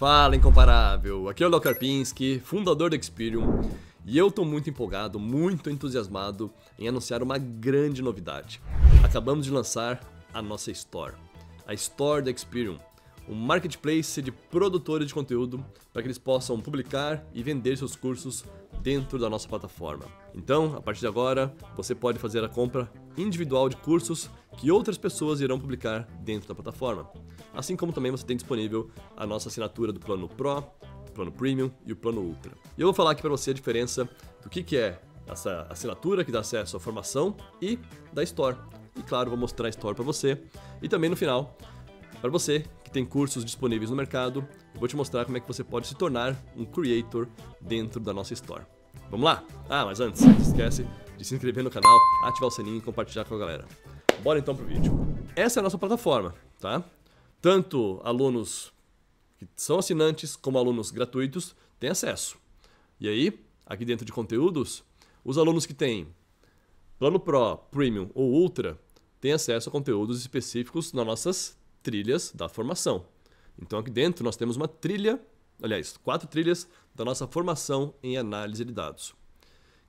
Fala, incomparável! Aqui é o Karpinski, fundador da Experium, e eu estou muito empolgado, muito entusiasmado em anunciar uma grande novidade. Acabamos de lançar a nossa Store, a Store da Experium, um marketplace de produtores de conteúdo para que eles possam publicar e vender seus cursos dentro da nossa plataforma. Então, a partir de agora, você pode fazer a compra individual de cursos que outras pessoas irão publicar dentro da plataforma. Assim como também você tem disponível a nossa assinatura do plano Pro, plano Premium e o plano Ultra. E eu vou falar aqui para você a diferença do que, que é essa assinatura que dá acesso à formação e da Store. E claro, vou mostrar a Store para você. E também no final, para você que tem cursos disponíveis no mercado, vou te mostrar como é que você pode se tornar um creator dentro da nossa Store. Vamos lá? Ah, mas antes, não esquece de se inscrever no canal, ativar o sininho e compartilhar com a galera. Bora então pro vídeo. Essa é a nossa plataforma, tá? tanto alunos que são assinantes como alunos gratuitos têm acesso. E aí, aqui dentro de conteúdos, os alunos que têm plano Pro, Premium ou Ultra têm acesso a conteúdos específicos nas nossas trilhas da formação. Então aqui dentro nós temos uma trilha, aliás, quatro trilhas da nossa formação em análise de dados.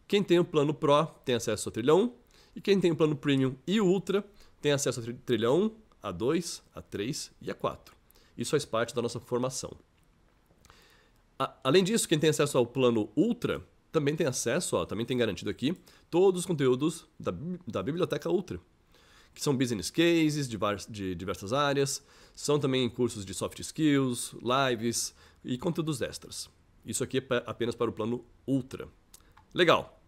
Quem tem o plano Pro tem acesso ao trilha 1 e quem tem o plano Premium e Ultra tem acesso ao trilha 1, a 2, a 3 e a 4. Isso faz parte da nossa formação. A, além disso, quem tem acesso ao plano Ultra também tem acesso, ó, também tem garantido aqui, todos os conteúdos da, da Biblioteca Ultra, que são business cases de, de diversas áreas, são também cursos de soft skills, lives e conteúdos extras. Isso aqui é apenas para o plano Ultra. Legal.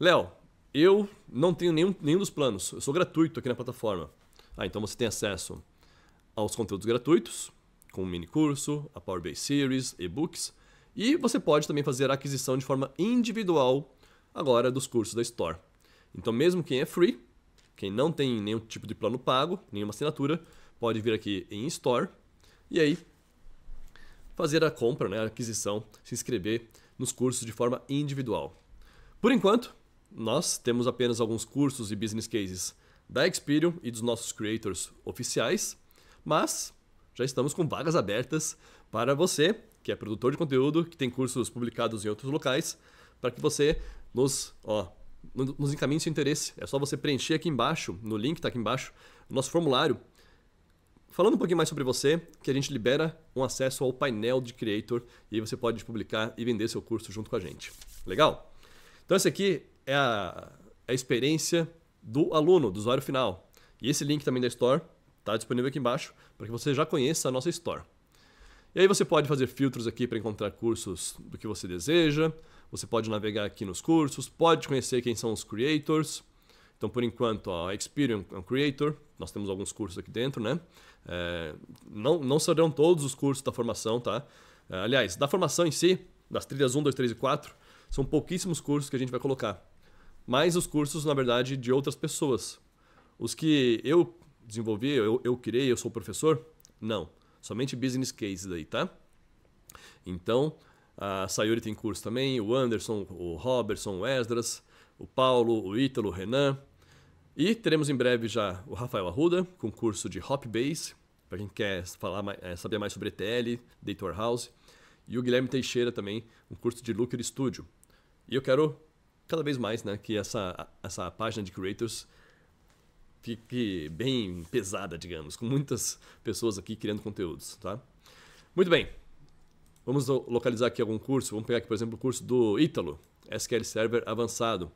Léo, eu não tenho nenhum, nenhum dos planos. Eu sou gratuito aqui na plataforma. Ah, então você tem acesso aos conteúdos gratuitos, com um mini curso, a Power BI Series, e-books, e você pode também fazer a aquisição de forma individual agora dos cursos da Store. Então mesmo quem é free, quem não tem nenhum tipo de plano pago, nenhuma assinatura, pode vir aqui em Store e aí fazer a compra, né, a aquisição, se inscrever nos cursos de forma individual. Por enquanto, nós temos apenas alguns cursos e business cases da Experium e dos nossos creators oficiais, mas já estamos com vagas abertas para você, que é produtor de conteúdo, que tem cursos publicados em outros locais, para que você nos, ó, nos encaminhe seu interesse. É só você preencher aqui embaixo, no link que está aqui embaixo, o nosso formulário, falando um pouquinho mais sobre você, que a gente libera um acesso ao painel de creator e aí você pode publicar e vender seu curso junto com a gente. Legal? Então esse aqui é a, é a experiência do aluno, do usuário final. E esse link também da Store está disponível aqui embaixo para que você já conheça a nossa Store. E aí você pode fazer filtros aqui para encontrar cursos do que você deseja, você pode navegar aqui nos cursos, pode conhecer quem são os creators. Então, por enquanto, a Experian é um creator, nós temos alguns cursos aqui dentro, né? É, não, não serão todos os cursos da formação, tá? É, aliás, da formação em si, das trilhas 1, 2, 3 e 4, são pouquíssimos cursos que a gente vai colocar mas os cursos, na verdade, de outras pessoas. Os que eu desenvolvi, eu, eu criei, eu sou professor? Não. Somente business case daí, tá? Então, a Sayuri tem curso também, o Anderson, o Robertson, o Esdras, o Paulo, o Ítalo, o Renan. E teremos em breve já o Rafael Arruda, com curso de Hop para quem quer falar, eh, saber mais sobre ETL, Data Warehouse. E o Guilherme Teixeira também, um curso de Looker Studio. E eu quero cada vez mais, né, que essa, essa página de creators fique bem pesada, digamos, com muitas pessoas aqui criando conteúdos, tá? Muito bem. Vamos localizar aqui algum curso. Vamos pegar aqui, por exemplo, o curso do Ítalo, SQL Server Avançado.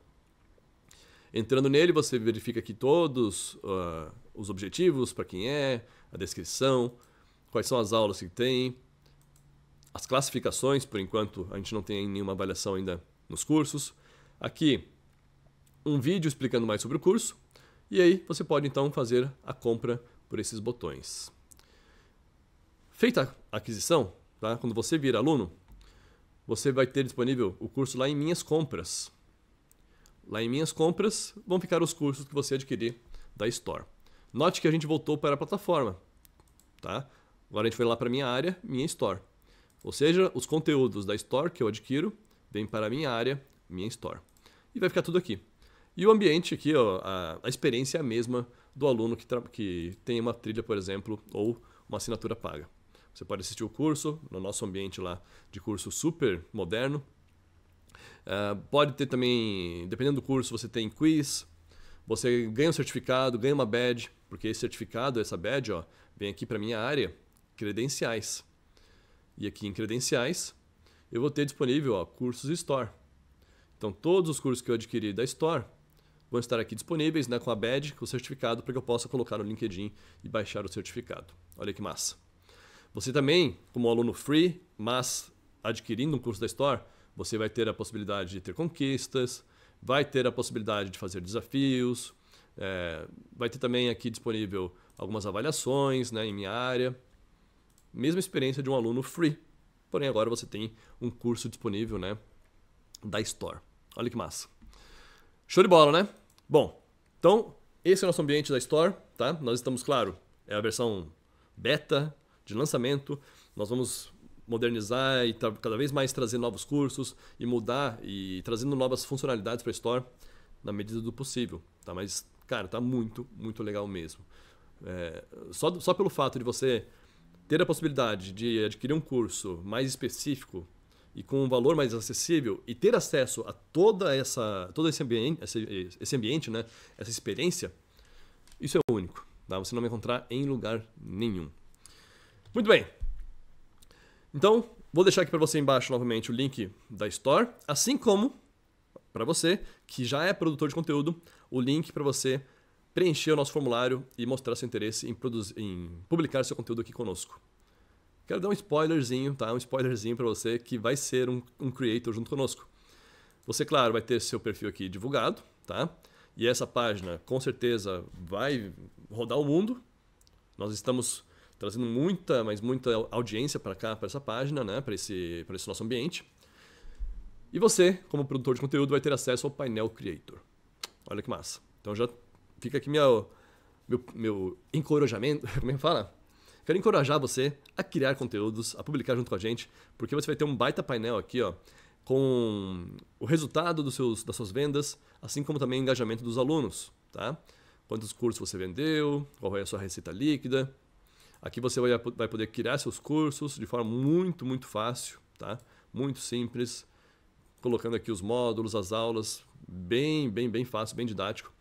Entrando nele, você verifica aqui todos uh, os objetivos, para quem é, a descrição, quais são as aulas que tem, as classificações, por enquanto a gente não tem nenhuma avaliação ainda nos cursos. Aqui, um vídeo explicando mais sobre o curso. E aí você pode então fazer a compra por esses botões. Feita a aquisição, tá? quando você vir aluno, você vai ter disponível o curso lá em Minhas Compras. Lá em Minhas Compras vão ficar os cursos que você adquirir da Store. Note que a gente voltou para a plataforma. Tá? Agora a gente foi lá para minha área, minha Store. Ou seja, os conteúdos da Store que eu adquiro vêm para a minha área minha store. E vai ficar tudo aqui. E o ambiente aqui, ó, a, a experiência é a mesma do aluno que, que tem uma trilha, por exemplo, ou uma assinatura paga. Você pode assistir o curso no nosso ambiente lá de curso super moderno. Uh, pode ter também, dependendo do curso, você tem quiz, você ganha um certificado, ganha uma badge, porque esse certificado, essa badge, ó, vem aqui para minha área, credenciais. E aqui em credenciais, eu vou ter disponível ó, cursos Store. Então, todos os cursos que eu adquiri da Store vão estar aqui disponíveis né, com a badge, com o certificado, para que eu possa colocar no LinkedIn e baixar o certificado. Olha que massa. Você também, como aluno free, mas adquirindo um curso da Store, você vai ter a possibilidade de ter conquistas, vai ter a possibilidade de fazer desafios, é, vai ter também aqui disponível algumas avaliações né, em minha área. Mesma experiência de um aluno free, porém agora você tem um curso disponível né, da Store. Olha que massa. Show de bola, né? Bom, então esse é o nosso ambiente da Store, tá? Nós estamos, claro, é a versão beta de lançamento. Nós vamos modernizar e cada vez mais trazer novos cursos e mudar e trazendo novas funcionalidades para a Store na medida do possível, tá? Mas, cara, tá muito, muito legal mesmo. É, só, só pelo fato de você ter a possibilidade de adquirir um curso mais específico e com um valor mais acessível e ter acesso a toda essa todo esse ambiente esse, esse ambiente né essa experiência isso é único tá? você não vai encontrar em lugar nenhum muito bem então vou deixar aqui para você embaixo novamente o link da store assim como para você que já é produtor de conteúdo o link para você preencher o nosso formulário e mostrar seu interesse em, produzir, em publicar seu conteúdo aqui conosco. Quero dar um spoilerzinho, tá? Um spoilerzinho para você que vai ser um, um creator junto conosco. Você, claro, vai ter seu perfil aqui divulgado, tá? E essa página, com certeza, vai rodar o mundo. Nós estamos trazendo muita, mas muita audiência para cá, para essa página, né? Para esse, para esse nosso ambiente. E você, como produtor de conteúdo, vai ter acesso ao painel Creator. Olha que massa. Então já fica aqui meu, meu, meu encorajamento, como é que fala? Quero encorajar você a criar conteúdos, a publicar junto com a gente, porque você vai ter um baita painel aqui, ó, com o resultado dos seus, das suas vendas, assim como também o engajamento dos alunos, tá? Quantos cursos você vendeu, qual é a sua receita líquida. Aqui você vai, vai poder criar seus cursos de forma muito, muito fácil, tá? Muito simples, colocando aqui os módulos, as aulas, bem, bem, bem fácil, bem didático.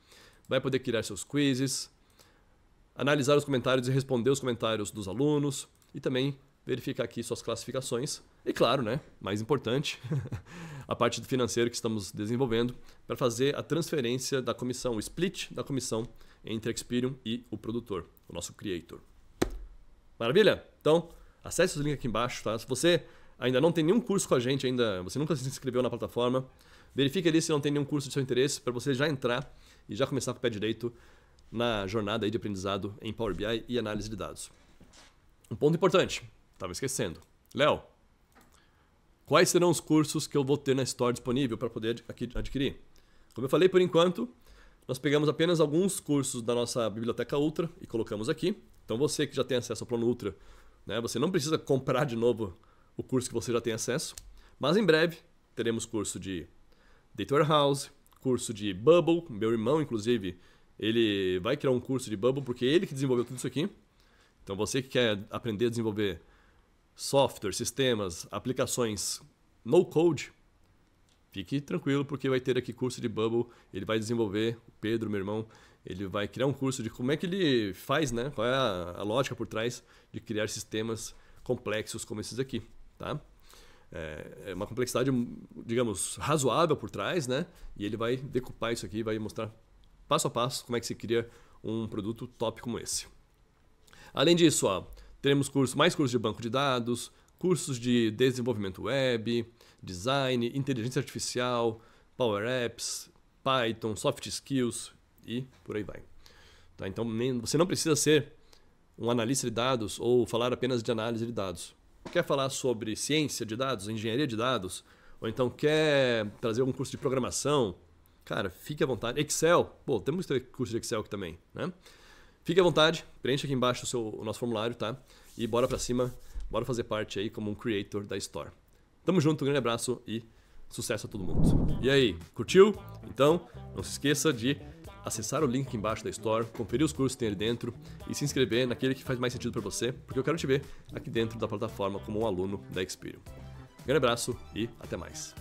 Vai poder criar seus quizzes, analisar os comentários e responder os comentários dos alunos e também verificar aqui suas classificações. E claro, né, mais importante, a parte do financeiro que estamos desenvolvendo para fazer a transferência da comissão, o split da comissão entre Experium e o produtor, o nosso creator. Maravilha? Então, acesse os links aqui embaixo, tá? Se você ainda não tem nenhum curso com a gente ainda, você nunca se inscreveu na plataforma, verifique ali se não tem nenhum curso de seu interesse para você já entrar e já começar com o pé direito na jornada de aprendizado em Power BI e análise de dados. Um ponto importante, estava esquecendo. Léo, quais serão os cursos que eu vou ter na Store disponível para poder adquirir? Como eu falei por enquanto, nós pegamos apenas alguns cursos da nossa biblioteca Ultra e colocamos aqui. Então você que já tem acesso ao Plano Ultra, né, você não precisa comprar de novo o curso que você já tem acesso. Mas em breve teremos curso de Data Warehouse, curso de Bubble, meu irmão inclusive ele vai criar um curso de Bubble porque é ele que desenvolveu tudo isso aqui. Então você que quer aprender a desenvolver software, sistemas, aplicações no code, fique tranquilo porque vai ter aqui curso de Bubble, ele vai desenvolver, o Pedro, meu irmão, ele vai criar um curso de como é que ele faz, né? Qual é a, a lógica por trás de criar sistemas complexos como esses aqui, tá? É, é uma complexidade, digamos, razoável por trás, né? E ele vai decupar isso aqui, vai mostrar passo a passo como é que se cria um produto top como esse. Além disso, ó, teremos curso, mais cursos de banco de dados, cursos de desenvolvimento web, design, inteligência artificial, Power Apps, Python, soft skills e por aí vai. Tá? Então nem, você não precisa ser um analista de dados ou falar apenas de análise de dados. Quer falar sobre ciência de dados, engenharia de dados, ou então quer trazer algum curso de programação, cara, fique à vontade. Excel, pô, temos que ter curso de Excel aqui também, né? Fique à vontade, preencha aqui embaixo o, seu, o nosso formulário, tá? E bora pra cima, bora fazer parte aí como um creator da Store. Tamo junto, um grande abraço e sucesso a todo mundo. E aí, curtiu? Então, não se esqueça de acessar o link aqui embaixo da Store, conferir os cursos que tem ali dentro e se inscrever naquele que faz mais sentido para você, porque eu quero te ver aqui dentro da plataforma como um aluno da Experio. Um grande abraço e até mais.